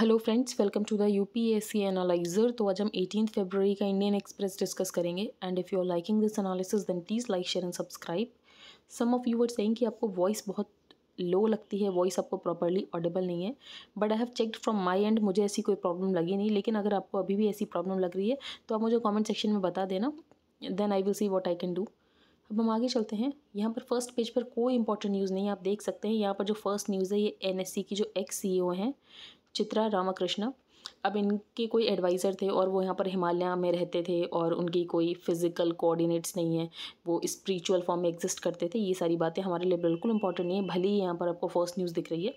Hello friends welcome to the U P S C analyser तो आज हम eighteen February का इंडियन एक्सप्रेस डिस्कस करेंगे and if you are liking this analysis then please like share and subscribe some of you are saying कि आपको voice बहुत लो लगती है वॉइस आपको प्रॉपरली ऑडेबल नहीं है but I have checked from my end मुझे ऐसी कोई प्रॉब्लम लगी नहीं लेकिन अगर आपको अभी भी ऐसी प्रॉब्लम लग रही है तो आप मुझे कॉमेंट सेक्शन में बता देना then I will see what I can do अब हम आगे चलते हैं यहाँ पर फर्स्ट पेज पर कोई इंपॉर्टेंट न्यूज़ नहीं है आप देख सकते हैं यहाँ पर जो फर्स्ट न्यूज़ है ये एन की जो एक्स सी e हैं चित्रा रामाकृष्ण अब इनके कोई एडवाइज़र थे और वो यहाँ पर हिमालय में रहते थे और उनकी कोई फिज़िकल कोऑर्डिनेट्स नहीं है वो स्पिरिचुअल फॉर्म में एग्जिस्ट करते थे ये सारी बातें हमारे लिए बिल्कुल इंपॉर्टेंट नहीं है भले ही यहाँ पर आपको फर्स्ट न्यूज़ दिख रही है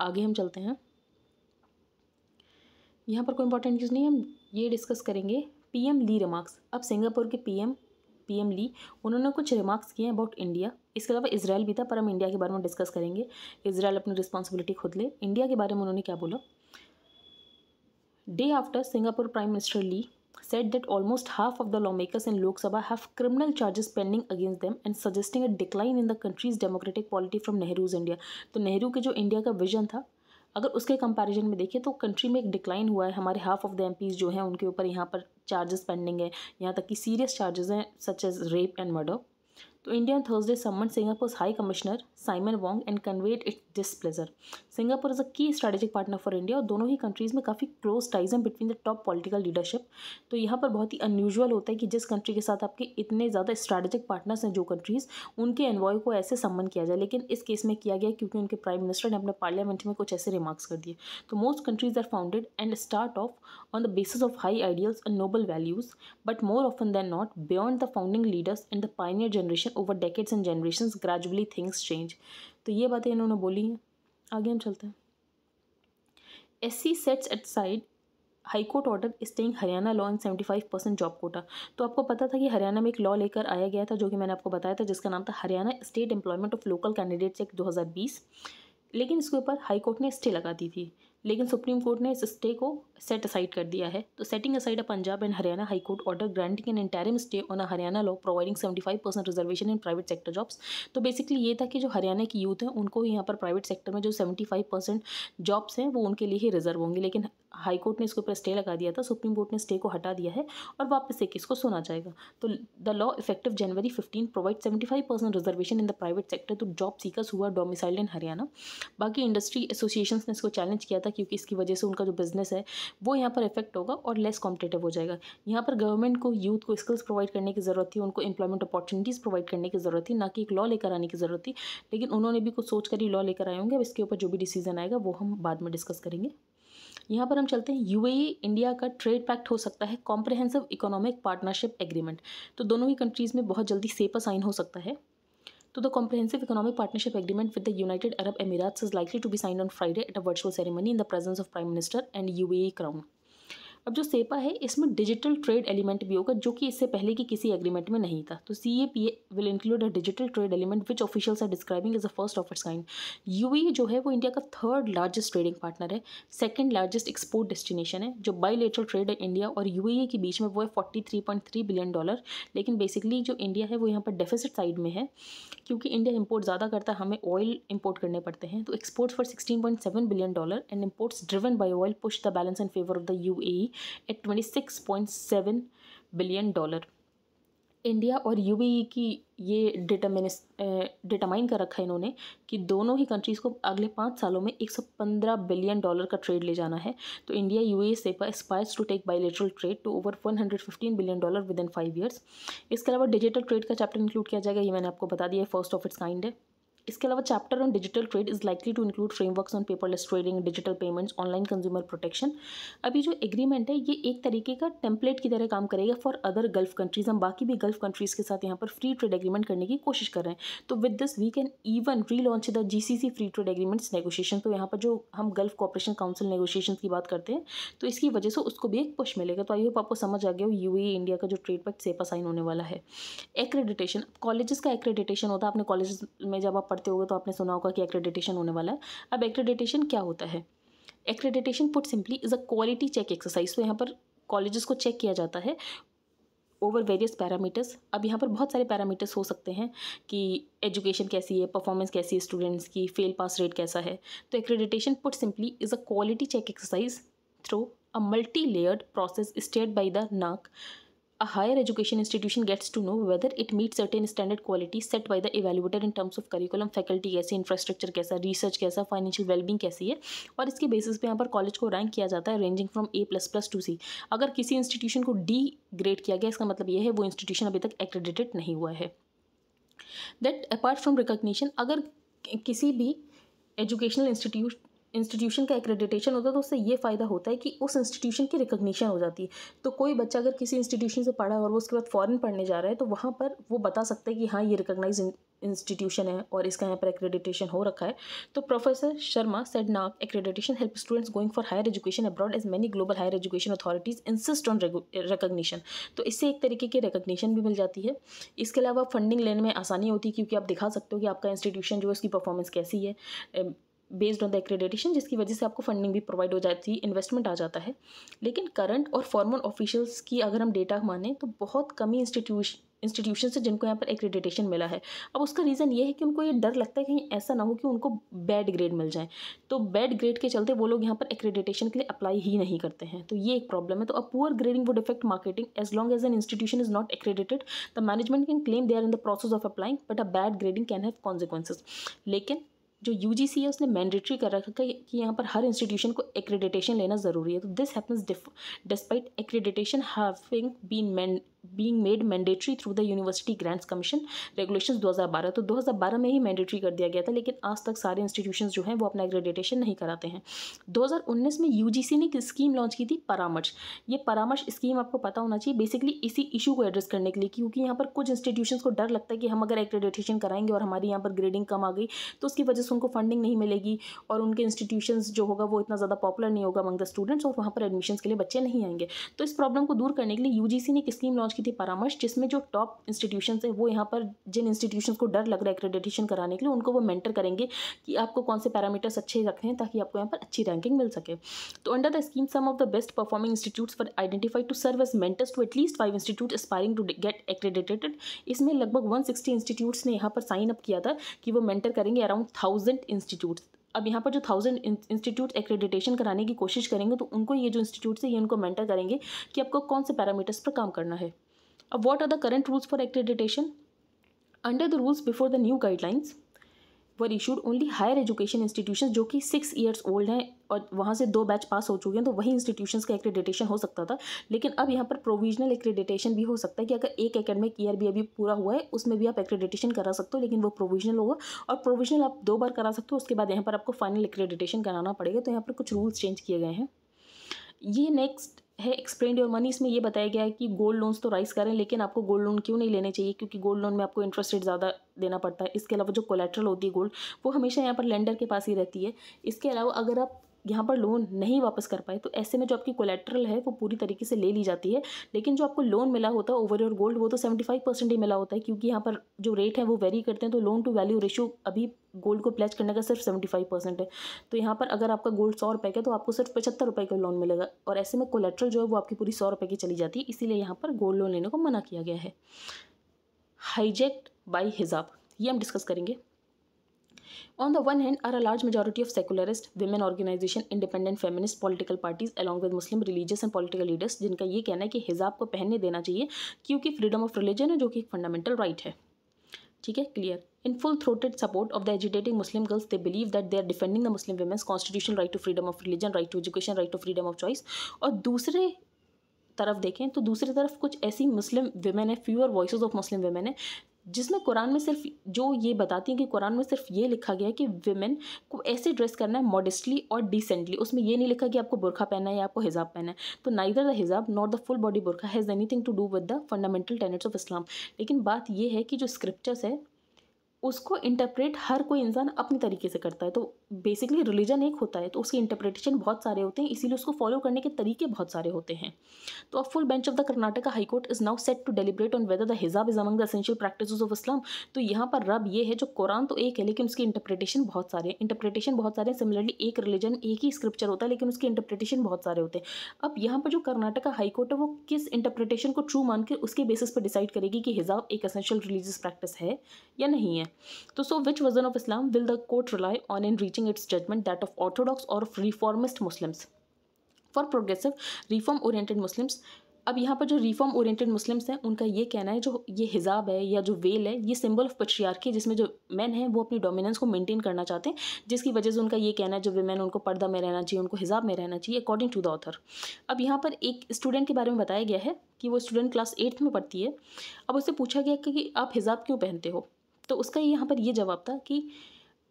आगे हम चलते हैं यहाँ पर कोई इंपॉर्टेंट न्यूज़ नहीं है हम ये डिस्कस करेंगे पी ली रिमार्क्स अब सिंगापुर के पी पीएम ली उन्होंने कुछ रिमार्क्स किए अबाउट इंडिया इसके अलावा इसराइल भी था पर हम इंडिया के बारे में डिस्कस करेंगे इसराइल अपनी रिस्पॉन्सिबिलिटी खुद ले इंडिया के बारे में उन्होंने क्या बोला Day after, Singapore Prime Minister Lee said that almost half of the lawmakers in Lok Sabha have criminal charges pending against them and suggesting a decline in the country's democratic polity from Nehru's India. तो नेहरू के जो India का vision था अगर उसके comparison में देखें तो कंट्री में एक डिक्लाइन हुआ है हमारे हाफ ऑफ द एम जो हैं उनके ऊपर यहाँ पर चार्जेस पेंडिंग है यहाँ तक कि सीरियस चार्जेस हैं such as rape and murder तो India Thursday summon Singapore high commissioner Simon Wong and conveyed it its Singapore Singapore a key key partner for India और दोनों ही कंट्रीज़ में काफ़ी क्लोज टाइज हैं between the top political leadership तो यहाँ पर बहुत ही अनयूजल होता है कि जिस कंट्री के साथ आपके इतने ज़्यादा स्ट्रेटेजिक पार्टनर्स हैं जो कंट्रीज़ उनके एनवॉय को ऐसे सम्मन किया जाए लेकिन इस केस में किया गया क्योंकि उनके प्राइम मिनिस्टर ने अपने पार्लियामेंट में कुछ ऐसे रिमार्क्स कर दिए तो most countries are founded and start off on the basis of high ideals and noble values but more often than not beyond the founding leaders and the pioneer generation over decades and generation gradually things change तो ये बातें इन्होंने बोली हैं आगे हम चलते हैं S C sets aside high court order staying Haryana law in seventy five percent job quota तो आपको पता था कि हरियाणा में एक लॉ लेकर आया गया था जो कि मैंने आपको बताया था जिसका नाम था Haryana state employment of local candidates act दो हज़ार बीस लेकिन इसके ऊपर हाई कोर्ट ने स्टे लगा दी थी लेकिन सुप्रीम कोर्ट ने इस स्टे को सेट असाइड कर दिया है तो setting aside a Punjab and Haryana High Court order granting an interim stay Haryana law providing seventy five 75% reservation in private sector jobs तो बेसिकली ये था कि जो हरियाणा की यूथ है उनको यहाँ पर प्राइवेट सेक्टर में जो 75% जॉब्स हैं वो उनके लिए ही रिजर्व होंगे लेकिन हाई कोर्ट ने इसके ऊपर स्टे लगा दिया था सुप्रीम कोर्ट ने स्टे को हटा दिया है और वापस से किसको सुना जाएगा तो the law effective January fifteen provide seventy five percent reservation in the private sector तो जॉब सीकर्स हुआ डोमिसाइल इन हरियाणा बाकी इंडस्ट्री एसोसिएशन ने इसको चैलेंज किया था क्योंकि इसकी वजह से उनका जो बिजनेस है वो यहाँ पर इफेक्ट होगा और लेस कॉम्पिटेटिव हो जाएगा यहाँ पर गवर्नमेंट को यूथ को स्किल्स प्रोवाइड करने की ज़रूरत थी उनको एम्प्लॉयमेंट अपॉर्चुनिटीज़ प्रोवाइड करने की ज़रूरत थी ना कि एक लॉ लेकर आने की ज़रूरत थी लेकिन उन्होंने भी कुछ सोच कर ही लॉ लेकर आए होंगे अब इसके ऊपर जो भी डिसीजन आएगा वो हम बाद में डिस्कस करेंगे यहाँ पर हम चलते हैं यू इंडिया e, का ट्रेड पैक्ट हो सकता है कॉम्प्रहेंसिव इकोनॉमिक पार्टनरशिप एग्रीमेंट तो दोनों ही कंट्रीज़ में बहुत जल्दी सेपा साइन हो सकता है the Comprehensive Economic Partnership Agreement with the United Arab Emirates is likely to be signed on Friday at a virtual ceremony in the presence of Prime Minister and UAE Crown. अब जो सेपा है इसमें digital trade element भी होगा जो कि इससे पहले की किसी एग्रीमेंट में नहीं था तो C A P A will include a digital trade element which officials are describing as a first of its kind U A जो है वो इंडिया का थर्ड लार्जेस्ट ट्रेडिंग पार्टनर है सेकेंड लार्जेस्ट एक्सपोर्ट डेस्टिनेशन है जो lateral trade है India और U A e के बीच में वो है forty three point three billion dollar लेकिन बेसिकली जो इंडिया है वो यहाँ पर डेफिसिट साइड में है क्योंकि इंडिया इम्पोर्ट ज़्यादा करता है हमें ऑयल इम्पोर्ट करने पड़ते हैं तो exports for sixteen point seven billion dollar and imports driven by oil push the balance in favour of the U A at twenty six point seven billion dollar India और U e की ये determine determine कर रखा है इन्होंने कि दोनों ही countries को अगले पाँच सालों में 115 बिलियन डॉलर का ट्रेड ले जाना है तो इंडिया यू से CEPA aspires to take literal trade to over 115 billion dollar within five years इसके अलावा डिजिटल ट्रेड का चैप्टर इंक्लूड किया जाएगा ये मैंने आपको बता दिया है फर्स्ट ऑफ इट्स काइंड है इसके अलावा chapter on digital trade is likely to include frameworks on paperless trading digital payments online consumer protection अभी जो एग्रीमेंट है ये एक तरीके का टेम्पलेट की तरह काम करेगा फॉर अदर गल्फ कंट्रीज़ हम बाकी भी गल्फ कंट्रीज़ के साथ यहाँ पर फ्री ट्रेड एग्रीमेंट करने की कोशिश कर रहे हैं तो with this we can even relaunch the G C C free trade agreements negotiation तो यहाँ पर जो हम गल्फ कॉपरेशन काउंसिल नेगोशिएशन की बात करते हैं तो इसकी वजह से उसको भी एक पुश मिलेगा तो आई होप आपको समझ आ गया यू ए इंडिया का जो ट्रेड पैक्ट सेपा साइन होने वाला है एक्रेडिटेशन कॉलेजेस का एक्रेडिटेशन होता है अपने कॉलेज में जब आप पढ़ते होगे तो आपने सुना होगा कि एक्रेडिटेशन होने वाला है अब एक्रेडिटेशन क्या होता है accreditation put simply is a quality check exercise तो यहाँ पर कॉलेजेस को चेक किया जाता है ओवर वेरियस पैरामीटर्स अब यहाँ पर बहुत सारे पैरामीटर्स हो सकते हैं कि एजुकेशन कैसी है परफॉर्मेंस कैसी है स्टूडेंट्स की फेल पास रेट कैसा है तो accreditation put simply is a quality check exercise through a multi layered process stayed by the NAAC A higher education institution gets to know whether it meets certain standard quality set by the evaluator in terms of curriculum, faculty kaise infrastructure kaisa research kaisa financial well-being kaisi hai aur iske basis pe yahan par college ko rank kiya jata hai ranging from A plus plus to C agar kisi institution ko D grade kiya gaya iska matlab ye hai wo institution abhi tak accredited nahi hua hai that apart from recognition agar किसी भी educational institute institution का accreditation होता है तो उससे ये फ़ायदा होता है कि उस इंस्टीट्यूशन की रिकग्निशन हो जाती है तो कोई बच्चा अगर किसी इंस्टीट्यूशन से पढ़ा और वो उसके बाद फ़ॉरन पढ़ने जा रहा है तो वहाँ पर वो बता सकता है कि हाँ ये रिकग्नाइज इंस्टीट्यूशन है और इसका यहाँ पर एक्रेडिटेशन हो रखा है तो professor Sharma said NAAC accreditation help students going for higher education abroad as many global higher education authorities insist on recognition तो इससे एक तरीके की रिकग्निशन भी मिल जाती है इसके अलावा फंडिंग लेने में आसानी होती है क्योंकि आप दिखा सकते हो कि आपका इंस्टीट्यूशन जो है उसकी परफॉर्मेंस कैसी है बेस्ड ऑन द एक्रेडिटेशन जिसकी वजह से आपको फंडिंग भी प्रोवाइड हो जाती है इन्वेस्टमेंट आ जाता है लेकिन करंट और फॉर्मल ऑफिशियल्स की अगर हम डेटा माने तो बहुत कम ही इंस्टीट्यूशन इंस्टीट्यूशन से जिनको यहाँ पर एक्रेडिटेशन मिला है अब उसका रीज़न ये है कि उनको ये डर लगता है कहीं ऐसा ना हो कि उनको बैड ग्रेड मिल जाए तो बैड ग्रेड के चलते वो लोग यहाँ पर एक्रेडिटेशन के लिए अप्लाई ही नहीं करते हैं तो ये एक प्रॉब्लम है तो a poor grading would affect marketing as long as an institution is not accredited the management can claim they are in the process of applying but a bad grading can have consequences लेकिन जो you है उसने mandatory कर रखा है कि यहाँ पर हर इंस्टीट्यूशन को एक्रेडिटेशन लेना ज़रूरी है तो this happens despite accreditation having been being made mandatory through the university grants commission regulation 2012 तो 2012 में ही mandatory कर दिया गया था लेकिन आज तक सारे इंस्टीट्यूशन जो हैं वो अपना accreditation नहीं कराते हैं 2019 में UGC ने एक स्कीम लॉन्च की थी परामर्श ये परामर्श स्कीम आपको पता होना चाहिए बेसिकली इसी इशू को एड्रेस करने के लिए क्योंकि यहाँ पर कुछ इंस्टीट्यूशन को डर लगता है कि हम अगर एक्रेडिटेशन कराएंगे और हमारी यहाँ पर ग्रेडिंग कम आ गई तो उसकी वजह से उनको फंडिंग नहीं मिलेगी और उनके इंस्टीट्यूशन जो होगा वो इतना ज़्यादा पॉपुलर नहीं होगा मंग द स्टूडेंट्स और वहाँ पर एडमिशन के लिए बच्चे नहीं आएंगे तो इस प्रॉब्लम को दूर करने के लिए यू ने एक स्कीम लॉन्च की थी परामर्श जिसमें जो टॉप इंस्टीट्यूशन है वो यहाँ पर जिन इंस्टीट्यूशन को डर लग रहा है एक्रेडिटेशन कराने के लिए उनको वो मेंटर करेंगे कि आपको कौन से पैरामीटर्स अच्छे रखने हैं ताकि आपको यहाँ पर अच्छी रैंकिंग मिल सके तो under the scheme some of the best performing institute for identified to serve as mentors to at least five institute aspiring to get accredited इसमें लगभग वन इंस्टीट्यूट्स ने यहाँ पर साइन अप किया था कि वो मेंटर करेंगे अराउंड थाउजेंड इंस्टीट्यूट्स अब यहाँ पर जो थाउजेंड इंस्टीट्यूट एक्रेडिटेशन कराने की कोशिश करेंगे तो उनको ये जो इंस्टीट्यूट है ये उनको मेंटर करेंगे कि आपको कौन से पैरामीटर्स पर काम करना है अब what are the current rules for accreditation under the rules before the new guidelines were issued only higher education institution जो कि सिक्स ईयर्स ओल्ड हैं और वहाँ से दो बैच पास हो चुके हैं तो वही इंस्टीट्यूशन का एक्रेडिटेशन हो सकता था लेकिन अब यहाँ पर प्रोविजनल एक्रेडिटेशन भी हो सकता है कि अगर एक अकेडमिक ईयर भी अभी पूरा हुआ है उसमें भी आप एक्रेडिटेशन करा सकते हो लेकिन वो प्रोविजनल होगा और प्रोविजनल आप दो बार करा सकते हो उसके बाद यहाँ पर आपको फाइनल एक्रेडिटेशन कराना पड़ेगा तो यहाँ पर कुछ रूल्स चेंज किए गए हैं ये नेक्स्ट है एक्सप्लेन योर मनी इसमें ये बताया गया है कि गोल्ड लोन्स तो राइस करें लेकिन आपको गोल्ड लोन क्यों नहीं लेने चाहिए क्योंकि गोल्ड लोन में आपको इंटरेस्ट रेट ज़्यादा देना पड़ता है इसके अलावा जो कोलेट्रल होती है गोल्ड वो हमेशा यहाँ पर लेंडर के पास ही रहती है इसके अलावा अगर आप यहाँ पर लोन नहीं वापस कर पाए तो ऐसे में जो आपकी कोलेट्रल है वो पूरी तरीके से ले ली जाती है लेकिन जो आपको लोन मिला होता है ओवर योर गोल्ड वो तो सेवेंटी फाइव परसेंट ही मिला होता है क्योंकि यहाँ पर जो रेट है वो वेरी करते हैं तो लोन टू वैल्यू रेशियो अभी गोल्ड को प्लेच करने का सिर्फ सेवेंटी फाइव परसेंट है तो यहाँ पर अगर आपका गोल्ड सौ रुपये का तो आपको सिर्फ पचहत्तर रुपये का लोन मिलेगा और ऐसे में कोलेट्रल जो है वो आपकी पूरी सौ रुपये की चली जाती है इसीलिए यहाँ पर गोल्ड लोन लेने को मना किया गया है हाईजेक बाई हिजाब ये हम डिस्कस करेंगे On the one hand, are a large majority of secularist, women organization, independent feminist political parties along with Muslim religious and political leaders जिनका ये कहना है कि हिजाब को पहनने देना चाहिए क्योंकि फ्रीडम ऑफ रिलीजन है जो कि एक फंडामेंटल राइट है ठीक है clear in full throated support of the agitating Muslim girls they believe that they are defending the Muslim women's constitution right to freedom of religion right to education right to freedom of choice और दूसरे तरफ देखें तो दूसरी तरफ कुछ ऐसी Muslim women है fewer voice of Muslim women है जिसमें कुरान में सिर्फ जो ये बताती हैं कि कुरान में सिर्फ ये लिखा गया है कि वेमेन को ऐसे ड्रेस करना है मॉडेस्टली और डिसेंटली उसमें ये नहीं लिखा कि आपको बुरखा पहना है या आपको हिजाब पहना है तो neither the hijab not the full body burqa has anything to do with the fundamental tenets of Islam लेकिन बात यह है कि जो स्क्रिप्चर्स है उसको इंटरप्रेट हर कोई इंसान अपने तरीके से करता है तो बेसिकली रिलीजन एक होता है तो उसके इंटरप्रिटेशन बहुत सारे होते हैं इसीलिए उसको फॉलो करने के तरीके बहुत सारे होते हैं तो अब full bench of the Karnataka high court is now set to deliberate on whether the hijab is among the essential practice of Islam तो यहाँ पर रब ये है जो कुरान तो एक है लेकिन उसकी इंटरप्रिटेशन बहुत सारे हैं इंटरप्रिटेशन बहुत सारे हैं सिमिलरली एक रिलीजन एक ही स्क्रिप्चर होता है लेकिन उसके इंटरप्रिटेशन बहुत सारे होते हैं अब यहाँ पर जो कर्नाटका हाईकोर्ट है वो किस इंटरप्रिटेशन को ट्रू मान के उसके बेसिस पर डिसाइड करेगी कि हिजाब एक असेंशियल रिलीजियस प्रैक्टिस है या नहीं है तो so which version of Islam will the court rely on and reach reaching its judgment that of Orthodox or reformist Muslims. For progressive reform oriented Muslims अब यहाँ पर जो रिफॉर्म ओरिएंटेड मुस्लिम्स हैं उनका ये कहना है जो ये हिजाब है या जो वेल है ये सिंबल ऑफ पटरियार्की जिसमें जो मैन है वो अपनी डोमिनेंस को मेंटेन करना चाहते हैं जिसकी वजह से उनका ये कहना है जो वेमेन उनको पर्दा में रहना चाहिए उनको हिजाब में रहना चाहिए अकॉर्डिंग टू द ऑथर अब यहाँ पर एक स्टूडेंट के बारे में बताया गया है कि वो स्टूडेंट क्लास एट्थ में पढ़ती है अब उससे पूछा गया कि आप हिजाब क्यों पहनते हो तो उसका यहाँ पर ये जवाब था कि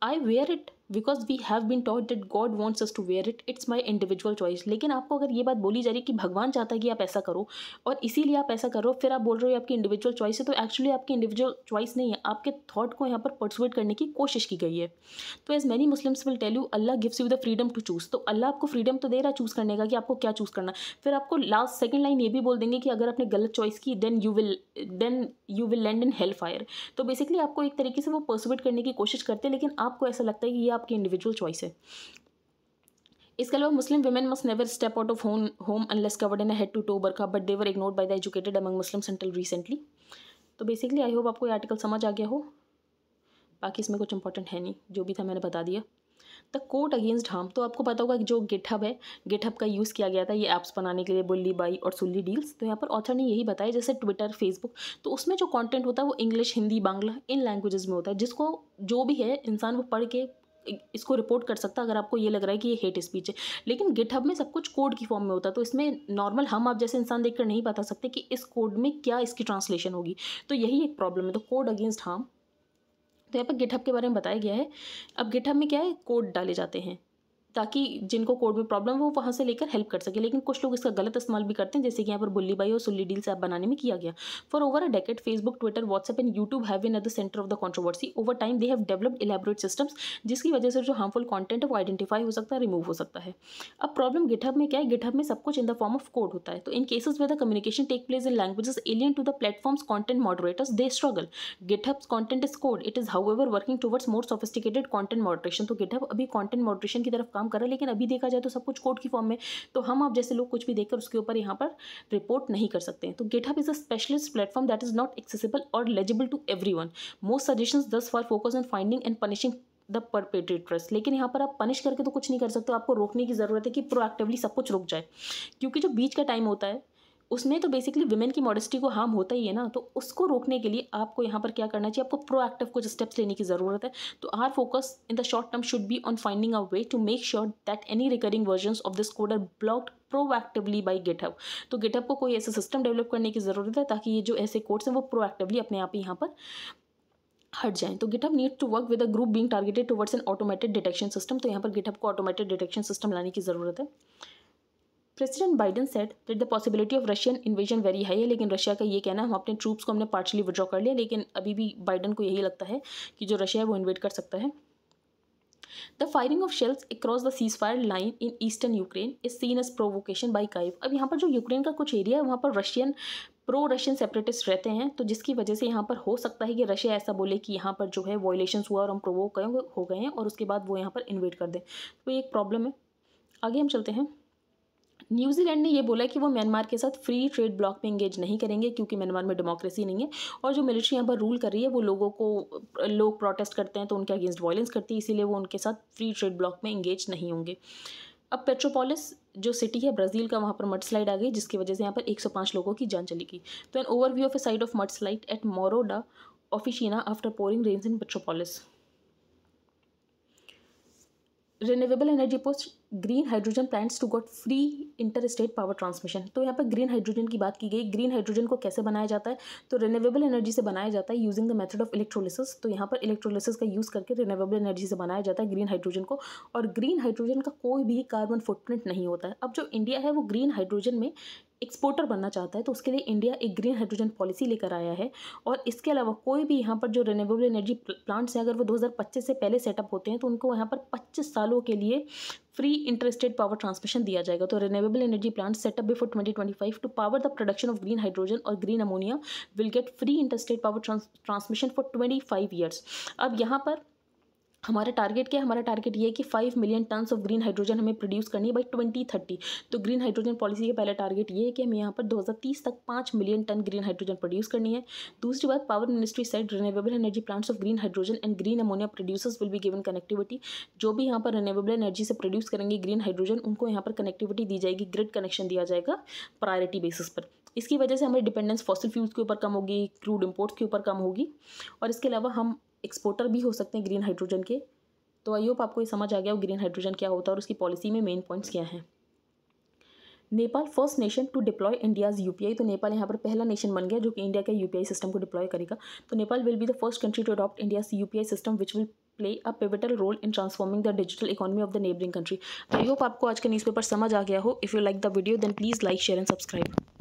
I wear it because we have been taught that God wants us to wear it it's my individual choice लेकिन आपको अगर ये बात बोली जा रही है कि भगवान चाहता है कि आप ऐसा करो और इसीलिए आप ऐसा करो फिर आप बोल रहे हो आपकी इंडिविजुअल चॉइस है तो एक्चुअली आपकी इंडिविजुअल चॉइस नहीं है आपके थॉट को यहाँ पर परसुएट करने की कोशिश की गई है तो as many Muslims will tell you Allah gives you the freedom to choose तो अल्लाह आपको फ्रीडम तो दे रहा है चूज़ करने का कि आपको क्या चूज़ करना फिर आपको लास्ट सेकेंड लाइन ये भी बोल देंगे कि अगर आपने गलत चॉइस की then you will then you will land in hellfire तो बेसिकली आपको एक तरीके से वो परसुएट करने की कोशिश करते हैं लेकिन आपको ऐसा लगता है कि ये आपकी इंडिविजुअल चॉइस है इसके अलावा Muslim women must never step out of home home unless covered in head to toe burqa but they were ignored by the educated among Muslim until recently तो बेसिकली आई होप आपको ये article समझ आ गया हो बाकी इसमें कुछ इंपॉर्टेंट है नहीं जो भी था मैंने बता दिया द कोर्ट अगेंस्ट हार्म तो आपको पता होगा कि जो गिटहब है गिटहब का यूज़ किया गया था ये ऐप्स बनाने के लिए बुल्ली बाई और सुल्ली डील्स तो यहाँ पर ऑथर ने यही बताया जैसे ट्विटर फेसबुक तो उसमें जो कंटेंट होता है वो इंग्लिश हिंदी बांग्ला इन लैंग्वेजेस में होता है जिसको जो भी है इंसान वो पढ़ के इसको रिपोर्ट कर सकता है अगर आपको ये लग रहा है कि ये हेट स्पीच है लेकिन गिटहब में सब कुछ कोड की फॉर्म में होता है तो इसमें नॉर्मल हम आप जैसे इंसान देखकर नहीं बता सकते कि इस कोड में क्या इसकी ट्रांसलेशन होगी तो यही एक प्रॉब्लम है तो कोड अगेंस्ट हार्म तो यहाँ पर गिटहब के बारे में बताया गया है अब गिटहब में क्या है कोड डाले जाते हैं ताकि जिनको कोड में प्रॉब्लम हो वहाँ से लेकर हेल्प कर सके लेकिन कुछ लोग इसका गलत इस्तेमाल भी करते हैं जैसे कि यहाँ पर बुल्ली बाई और सुल्ली डील्स ऐप बनाने में किया गया for over a decade Facebook Twitter WhatsApp and YouTube have in at the centre of the controversy over time they have developed elaborate systems जिसकी वजह से जो हार्मफुल कॉन्टेंट है वो आइडेंटिफाई हो सकता है रिमूव हो सकता है अब प्रॉब्लम गिटहब में क्या है गिटहब में सब कुछ in the form of code होता है तो in cases way the communication take place in languages alien to the platforms content moderators they struggle GitHub content is code it is however working towards more sophisticated content moderation तो GitHub अभी content moderation की तरफ काम काम कर रहा है लेकिन अभी देखा जाए तो सब कुछ कोर्ट की फॉर्म में तो हम आप जैसे लोग कुछ भी देखकर उसके ऊपर यहाँ पर रिपोर्ट नहीं कर सकते तो GitHub is a specialist platform that is not accessible और legible to everyone most suggestion thus far focus on finding and punishing the perpetrators लेकिन यहाँ पर आप पनिश करके तो कुछ नहीं कर सकते आपको रोकने की ज़रूरत है कि प्रोएक्टिवली सब कुछ रुक जाए क्योंकि जो बीच का टाइम होता है उसमें तो बेसिकली वुमेन की मॉडेस्टी को हार्म होता ही है ना तो उसको रोकने के लिए आपको यहाँ पर क्या करना चाहिए आपको प्रोएक्टिव कुछ स्टेप्स लेने की ज़रूरत है तो our focus in the short term should be on finding a way to make sure that any recurring version of this code are blocked proactively by GitHub तो गेटअप को कोई ऐसा सिस्टम डेवलप करने की ज़रूरत है ताकि ये जो ऐसे कोड्स हैं वो प्रोएक्टिवली अपने आप ही यहाँ पर हट जाएं तो GitHub need to work with a group being targeted towards an automated detection system तो यहाँ पर गिटअप को ऑटोमेटेड डिटेक्शन सिस्टम लाने की ज़रूरत है president Biden said that the possibility of Russian invasion very high है लेकिन रशिया का ये कहना है हम अपने ट्रूप्स को हमने पार्शली विड्रॉ कर लिया लेकिन अभी भी बाइडन को यही लगता है कि जो रशिया है वो इन्वेट कर सकता है the firing of shells across the ceasefire line in eastern Ukraine is seen as provocation by Kyiv अब यहाँ पर जो यूक्रेन का कुछ एरिया है वहाँ पर रशियन प्रो रशियन सेपरेटिस्ट रहते हैं तो जिसकी वजह से यहाँ पर हो सकता है कि रशिया ऐसा बोले कि यहाँ पर जो है वॉयलेशन हुआ और हम प्रोवोक हो गए हैं और उसके बाद वो यहाँ पर इन्वेट कर दें तो ये एक प्रॉब्लम है आगे हम चलते हैं न्यूजीलैंड ने यह बोला कि वो म्यांमार के साथ फ्री ट्रेड ब्लॉक में इंगेज नहीं करेंगे क्योंकि म्यांमार में डेमोक्रेसी नहीं है और जो मिलिट्री यहाँ पर रूल कर रही है वो लोगों को लोग प्रोटेस्ट करते हैं तो उनके अगेंस्ट वायलेंस करती है इसीलिए वो उनके साथ फ्री ट्रेड ब्लॉक में इंगेज नहीं होंगे अब पेट्रोपोलिस जो सिटी है ब्राज़ील का वहाँ पर मड स्लाइड आ गई जिसकी वजह से यहाँ पर 105 लोगों की जान चली गई तो an overview of a site of mud slide at Morro da Oficina after pouring rains in Petropolis renewable energy post green hydrogen plants to got free interstate power transmission तो यहाँ पर ग्रीन हाइड्रोजन की बात की गई green hydrogen को कैसे बनाया जाता है तो रिनेवेबल एनर्जी से बनाया जाता है using the method of electrolysis तो यहाँ पर इलेक्ट्रोलिसिस का यूज़ करके रिनेवेबल एनर्जी से बनाया जाता है ग्रीन हाइड्रोजन को और ग्रीन हाइड्रोजन का कोई भी कार्बन फुटप्रिंट नहीं होता है अब जो इंडिया है वो ग्रीन हाइड्रोजन में एक्सपोर्टर बनना चाहता है तो उसके लिए इंडिया एक ग्रीन हाइड्रोजन पॉलिसी लेकर आया है और इसके अलावा कोई भी यहाँ पर जो रिनेबल एनर्जी प्लांट्स हैं अगर वो 2025 से पहले सेटअप होते हैं तो उनको यहाँ पर 25 सालों के लिए फ्री इंटरेस्टेड पावर ट्रांसमिशन दिया जाएगा तो renewable energy plant setup before 2025 to power the production of green hydrogen और green ammonia will get free interstate power transmission for twenty five years अब यहाँ पर हमारा टारगेट क्या है हमारा टारगेट ये है कि five million tons of green hydrogen हमें प्रोड्यूस करनी है बाई ट्वेंटी थर्टी तो ग्रीन हाइड्रोजन पॉलिसी का पहला टारगेट ये है कि हमें यहाँ पर 2030 तक पाँच million ton green hydrogen produce करनी है दूसरी बात power ministry said renewable energy plants of green hydrogen and green ammonia producers will भी गिवन कनेक्टिविटी जो भी यहाँ पर रिन्यूएबल एनर्जी से प्रोड्यूस करेंगे ग्रीन हाइड्रोजन उनको यहाँ पर कनेक्टिविटी दी जाएगी ग्रिड कनेक्शन दिया जाएगा प्रायोरिटी बेसिस पर इसकी वजह से हमारी डिपेंडेंस फॉसिल फ्यूल्स के ऊपर कम होगी क्रूड इम्पोर्ट्स के ऊपर कम होगी और इसके अलावा हम एक्सपोर्टर भी हो सकते हैं ग्रीन हाइड्रोजन के तो आई होप आपको ये समझ आ गया वो ग्रीन हाइड्रोजन क्या होता है और उसकी पॉलिसी में मेन पॉइंट्स क्या हैं Nepal first nation to deploy India's UPI तो नेपाल यहाँ पर पहला नेशन बन गया जो कि इंडिया के यूपीआई सिस्टम को डिप्लॉय करेगा तो Nepal will be the first country to adopt India's UPI system which will play a pivotal role in transforming the digital economy of the neighbouring country I hope आपको आज का newspaper समझ आ गया हो if you like the video then please like share and subscribe